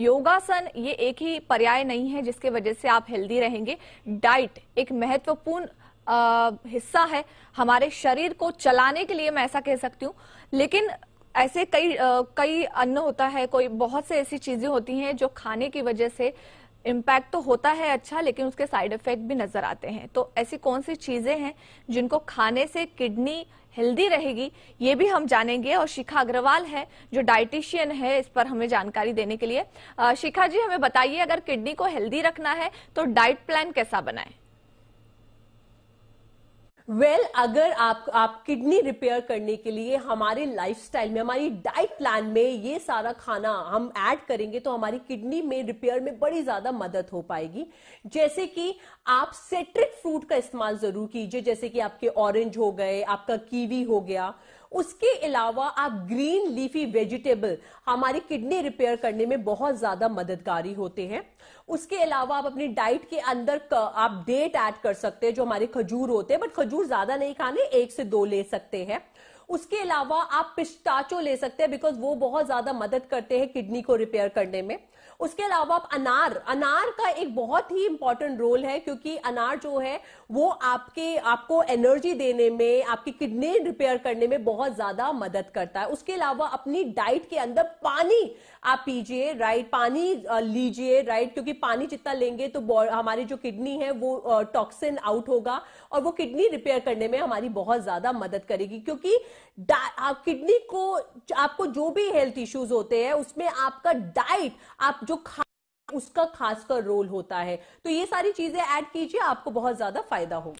योगासन ये एक ही पर्याय नहीं है जिसके वजह से आप हेल्दी रहेंगे डाइट एक महत्वपूर्ण हिस्सा है हमारे शरीर को चलाने के लिए मैं ऐसा कह सकती हूँ लेकिन ऐसे कई आ, कई अन्न होता है कोई बहुत से ऐसी चीजें होती हैं जो खाने की वजह से इम्पैक्ट तो होता है अच्छा लेकिन उसके साइड इफेक्ट भी नजर आते हैं तो ऐसी कौन सी चीजें हैं जिनको खाने से किडनी हेल्दी रहेगी ये भी हम जानेंगे और शिखा अग्रवाल है जो डाइटिशियन है इस पर हमें जानकारी देने के लिए शिखा जी हमें बताइए अगर किडनी को हेल्दी रखना है तो डाइट प्लान कैसा बनाएं वेल well, अगर आप आप किडनी रिपेयर करने के लिए हमारे लाइफस्टाइल में हमारी डाइट प्लान में ये सारा खाना हम ऐड करेंगे तो हमारी किडनी में रिपेयर में बड़ी ज्यादा मदद हो पाएगी जैसे कि आप सेट्रिक फ्रूट का इस्तेमाल जरूर कीजिए जैसे कि आपके ऑरेंज हो गए आपका कीवी हो गया उसके अलावा आप ग्रीन लीफी वेजिटेबल हमारी किडनी रिपेयर करने में बहुत ज्यादा मददगारी होते हैं उसके अलावा आप अपनी डाइट के अंदर आप डेट ऐड कर सकते हैं जो हमारे खजूर होते हैं बट खजूर ज्यादा नहीं खाने एक से दो ले सकते हैं उसके अलावा आप पिस्ताचो ले सकते हैं बिकॉज वो बहुत ज्यादा मदद करते हैं किडनी को रिपेयर करने में उसके अलावा आप अनार अनार का एक बहुत ही इंपॉर्टेंट रोल है क्योंकि अनार जो है वो आपके आपको एनर्जी देने में आपकी किडनी रिपेयर करने में बहुत ज्यादा मदद करता है उसके अलावा अपनी डाइट के अंदर पानी आप पीजिए राइट पानी लीजिए राइट क्योंकि पानी जितना लेंगे तो हमारी जो किडनी है वो टॉक्सिन आउट होगा और वो किडनी रिपेयर करने में हमारी बहुत ज्यादा मदद करेगी क्योंकि आप किडनी को आपको जो भी हेल्थ इश्यूज होते हैं उसमें आपका डाइट आप जो खा उसका खासकर रोल होता है तो ये सारी चीजें ऐड कीजिए आपको बहुत ज्यादा फायदा होगा